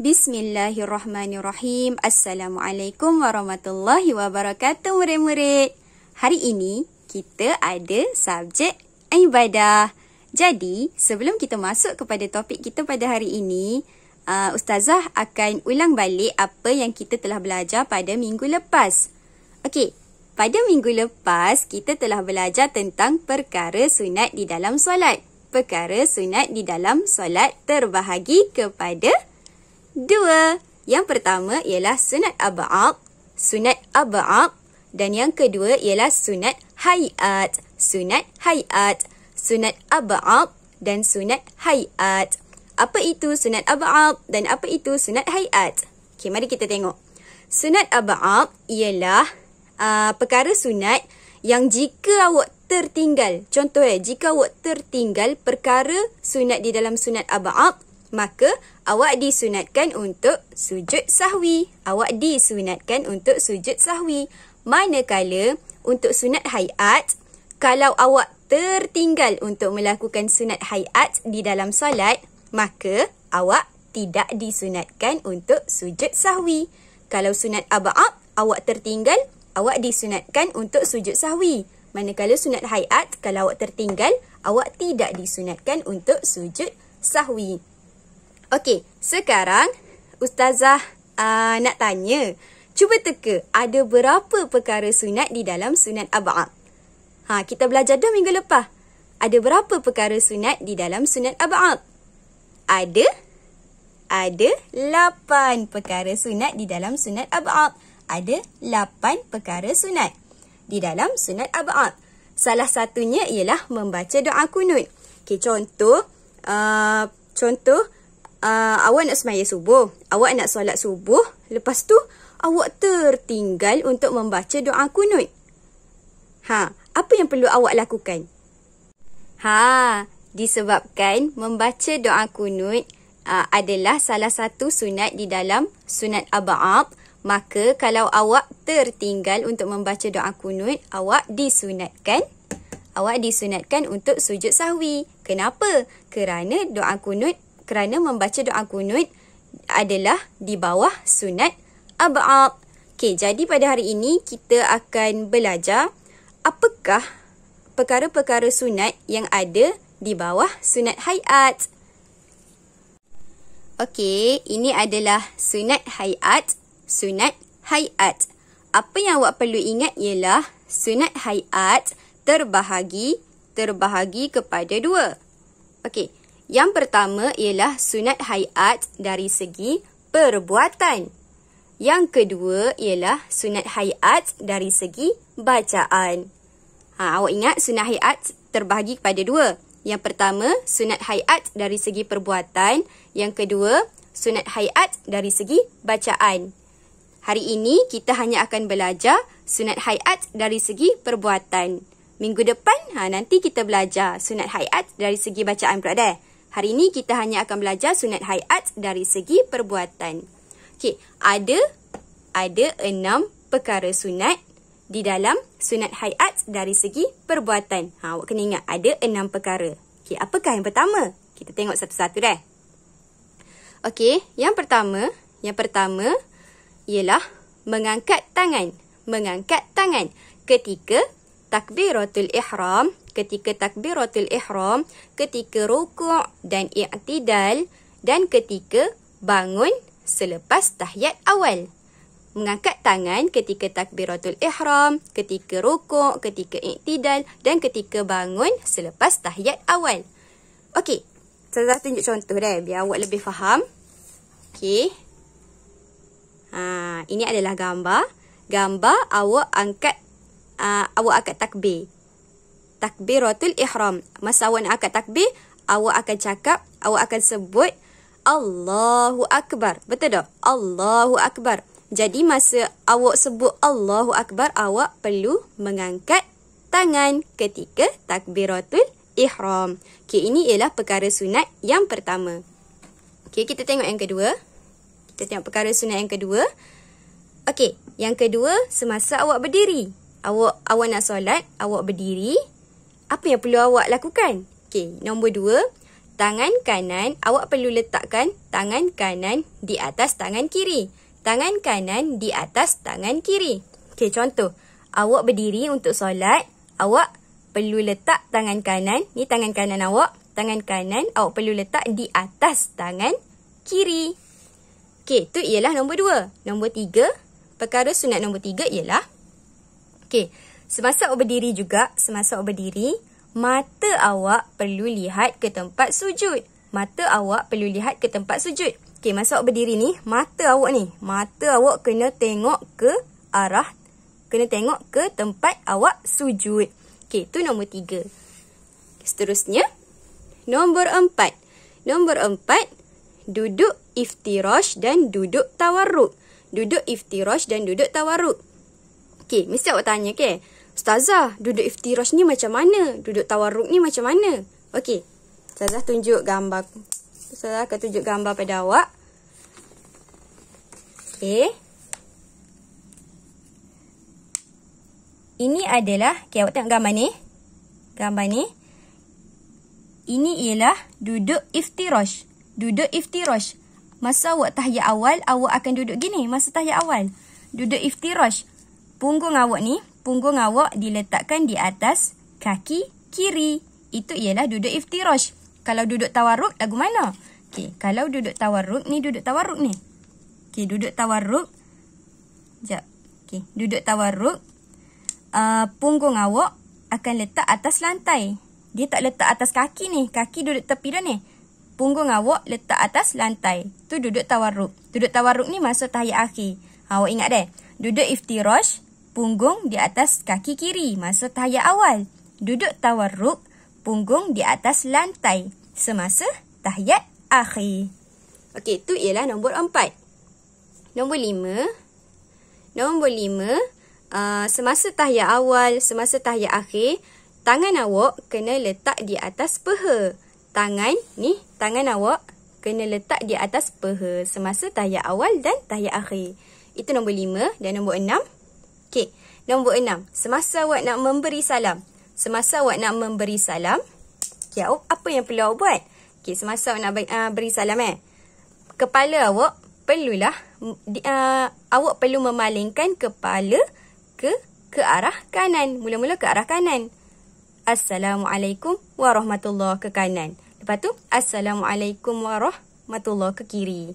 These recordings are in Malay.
Bismillahirrahmanirrahim. Assalamualaikum warahmatullahi wabarakatuh, murid-murid. Hari ini, kita ada subjek ibadah. Jadi, sebelum kita masuk kepada topik kita pada hari ini, uh, ustazah akan ulang balik apa yang kita telah belajar pada minggu lepas. Okey, pada minggu lepas kita telah belajar tentang perkara sunat di dalam solat. Perkara sunat di dalam solat terbahagi kepada dua. Yang pertama ialah sunat aba'ab, sunat aba'ab dan yang kedua ialah sunat hayat, sunat hayat, sunat aba'ab dan sunat hayat apa itu sunat ab'ad dan apa itu sunat hai'at. Okey, mari kita tengok. Sunat ab'ad ialah uh, perkara sunat yang jika awak tertinggal, contoh eh, jika awak tertinggal perkara sunat di dalam sunat ab'ad, maka awak disunatkan untuk sujud sahwi. Awak disunatkan untuk sujud sahwi. Manakala untuk sunat hai'at, kalau awak tertinggal untuk melakukan sunat hai'at di dalam solat, maka awak tidak disunatkan untuk sujud sahwi. Kalau sunat aba'ab, awak tertinggal, awak disunatkan untuk sujud sahwi. Manakala sunat hayat, kalau awak tertinggal, awak tidak disunatkan untuk sujud sahwi. Okey, sekarang ustazah uh, nak tanya. Cuba teka, ada berapa perkara sunat di dalam sunat aba'ab? Ha, kita belajar dah minggu lepas. Ada berapa perkara sunat di dalam sunat aba'ab? ada ada lapan perkara sunat di dalam sunat ab'ad. Ada lapan perkara sunat di dalam sunat ab'ad. Salah satunya ialah membaca doa kunut. Okay, contoh, uh, contoh uh, awak nak semaya subuh. Awak nak solat subuh. Lepas tu, awak tertinggal untuk membaca doa kunut. Ha, apa yang perlu awak lakukan? Ha, disebabkan membaca doa kunut uh, adalah salah satu sunat di dalam sunat aba'ab. Maka kalau awak tertinggal untuk membaca doa kunut, awak disunatkan. Awak disunatkan untuk sujud sahwi. Kenapa? Kerana doa kunut, kerana membaca doa kunut adalah di bawah sunat aba'ab. Okey, jadi pada hari ini kita akan belajar apakah perkara-perkara sunat yang ada di bawah sunat hayat. Okey, ini adalah sunat hayat, sunat hayat. Apa yang awak perlu ingat ialah sunat hayat terbahagi terbahagi kepada dua. Okey, yang pertama ialah sunat hayat dari segi perbuatan. Yang kedua ialah sunat hayat dari segi bacaan. Ha, awak ingat sunat hayat terbahagi kepada dua. Yang pertama, sunat hayat dari segi perbuatan. Yang kedua, sunat hayat dari segi bacaan. Hari ini kita hanya akan belajar sunat hayat dari segi perbuatan. Minggu depan ha, nanti kita belajar sunat hayat dari segi bacaan pula dah. Hari ini kita hanya akan belajar sunat hayat dari segi perbuatan. Okey, ada ada enam perkara sunat di dalam sunat hayat dari segi perbuatan. Ha, awak kena ingat ada enam perkara. Okey, apakah yang pertama? Kita tengok satu-satu dah. Okey, yang pertama, yang pertama ialah mengangkat tangan. Mengangkat tangan ketika takbiratul ihram, ketika takbiratul ihram, ketika rukuk dan i'tidal dan ketika bangun selepas tahiyat awal mengangkat tangan ketika takbiratul ihram, ketika rukuk, ketika iktidal dan ketika bangun selepas tahiyat awal. Okey, saya dah tunjuk contoh dah biar awak lebih faham. Okey. Ha, ini adalah gambar. Gambar awak angkat uh, awak angkat takbir. Takbiratul ihram. Masa awak nak angkat takbir, awak akan cakap, awak akan sebut Allahu Akbar. Betul tak? Allahu Akbar. Jadi masa awak sebut Allahu Akbar, awak perlu mengangkat tangan ketika takbiratul ihram. Okey, ini ialah perkara sunat yang pertama. Okey, kita tengok yang kedua. Kita tengok perkara sunat yang kedua. Okey, yang kedua semasa awak berdiri. Awak awak nak solat, awak berdiri. Apa yang perlu awak lakukan? Okey, nombor dua. Tangan kanan, awak perlu letakkan tangan kanan di atas tangan kiri tangan kanan di atas tangan kiri. Okey, contoh. Awak berdiri untuk solat, awak perlu letak tangan kanan, ni tangan kanan awak, tangan kanan awak perlu letak di atas tangan kiri. Okey, tu ialah nombor dua. Nombor tiga, perkara sunat nombor tiga ialah, okey, semasa awak berdiri juga, semasa awak berdiri, mata awak perlu lihat ke tempat sujud. Mata awak perlu lihat ke tempat sujud. Okey, masa awak berdiri ni, mata awak ni, mata awak kena tengok ke arah, kena tengok ke tempat awak sujud. Okey, tu nombor tiga. Seterusnya, nombor empat. Nombor empat, duduk iftirosh dan duduk tawarruk. Duduk iftirosh dan duduk tawarruk. Okey, mesti awak tanya, okey. Ustazah, duduk iftirosh ni macam mana? Duduk tawarruk ni macam mana? Okey, Ustazah tunjuk gambar. So, saya akan tunjuk gambar pada awak. Okay. Ini adalah, okay, awak tengok gambar ni. Gambar ni. Ini ialah duduk iftirosh. Duduk iftirosh. Masa awak tahiyat awal, awak akan duduk gini. Masa tahiyat awal. Duduk iftirosh. Punggung awak ni, punggung awak diletakkan di atas kaki kiri. Itu ialah duduk iftirosh kalau duduk tawaruk, lagu mana? Okey, kalau duduk tawaruk ni duduk tawaruk ni. Okey, duduk tawaruk. Jap. Okey, duduk tawaruk. Uh, ah, punggung awak akan letak atas lantai. Dia tak letak atas kaki ni. Kaki duduk tepi dah ni. Punggung awak letak atas lantai. Tu duduk tawaruk. Duduk tawaruk ni masuk tahiyat akhir. Ha, awak ingat dah? Duduk iftirosh. Punggung di atas kaki kiri. Masuk tahiyat awal. Duduk tawaruk punggung di atas lantai semasa tahiyat akhir. Okey, itu ialah nombor empat. Nombor lima. Nombor lima. Uh, semasa tahiyat awal, semasa tahiyat akhir, tangan awak kena letak di atas peha. Tangan ni, tangan awak kena letak di atas peha semasa tahiyat awal dan tahiyat akhir. Itu nombor lima dan nombor enam. Okey, nombor enam. Semasa awak nak memberi salam, Semasa awak nak memberi salam, okay, apa yang perlu awak buat? Okay, semasa awak nak uh, beri salam, eh? kepala awak perlulah, uh, awak perlu memalingkan kepala ke ke arah kanan. Mula-mula ke arah kanan. Assalamualaikum warahmatullahi ke kanan. Lepas tu, Assalamualaikum warahmatullahi ke kiri.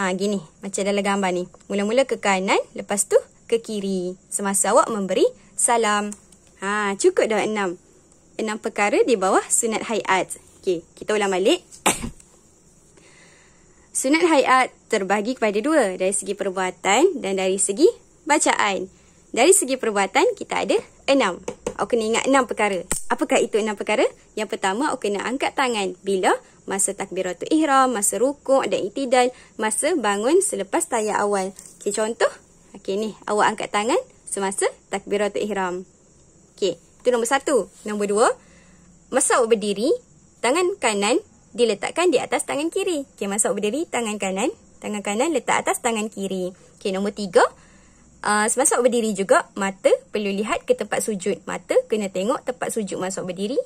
Ha, gini. Macam dalam gambar ni. Mula-mula ke kanan, lepas tu ke kiri. Semasa awak memberi salam. Ha, cukup dah enam. Enam perkara di bawah sunat hayat. Okey, kita ulang balik. sunat hayat terbahagi kepada dua. Dari segi perbuatan dan dari segi bacaan. Dari segi perbuatan, kita ada enam. Awak kena ingat enam perkara. Apakah itu enam perkara? Yang pertama, awak kena angkat tangan. Bila? Masa takbiratul ihram, masa rukuk dan itidal, masa bangun selepas tayar awal. Okey, contoh. Okey, ni awak angkat tangan semasa takbiratul ihram. Okey, itu nombor satu. Nombor dua, masuk berdiri, tangan kanan diletakkan di atas tangan kiri. Okey, masuk berdiri, tangan kanan, tangan kanan letak atas tangan kiri. Okey, nombor tiga, uh, semasuk berdiri juga, mata perlu lihat ke tempat sujud. Mata kena tengok tempat sujud masuk berdiri.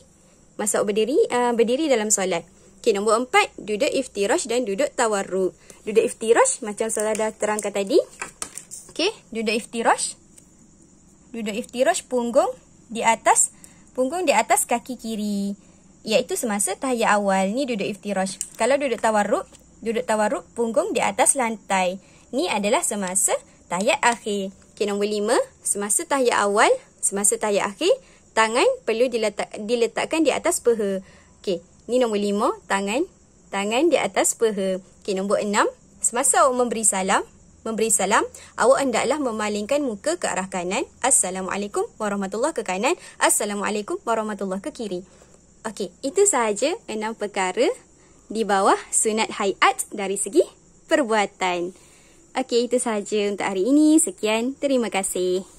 Masuk berdiri, uh, berdiri dalam solat. Okey, nombor empat, duduk iftirash dan duduk tawarru. Duduk iftirash, macam saya dah terangkan tadi. Okey, duduk iftirash. Duduk iftirash, punggung di atas punggung di atas kaki kiri iaitu semasa tahiyat awal ni duduk iftirash kalau duduk tawarruk duduk tawarruk punggung di atas lantai ni adalah semasa tahiyat akhir okey nombor 5 semasa tahiyat awal semasa tahiyat akhir tangan perlu diletak, diletakkan di atas peha okey ni nombor 5 tangan tangan di atas peha okey nombor 6 semasa awak memberi salam memberi salam, awak hendaklah memalingkan muka ke arah kanan. Assalamualaikum warahmatullahi ke kanan. Assalamualaikum warahmatullahi ke kiri. Okey, itu sahaja enam perkara di bawah sunat hayat dari segi perbuatan. Okey, itu sahaja untuk hari ini. Sekian, terima kasih.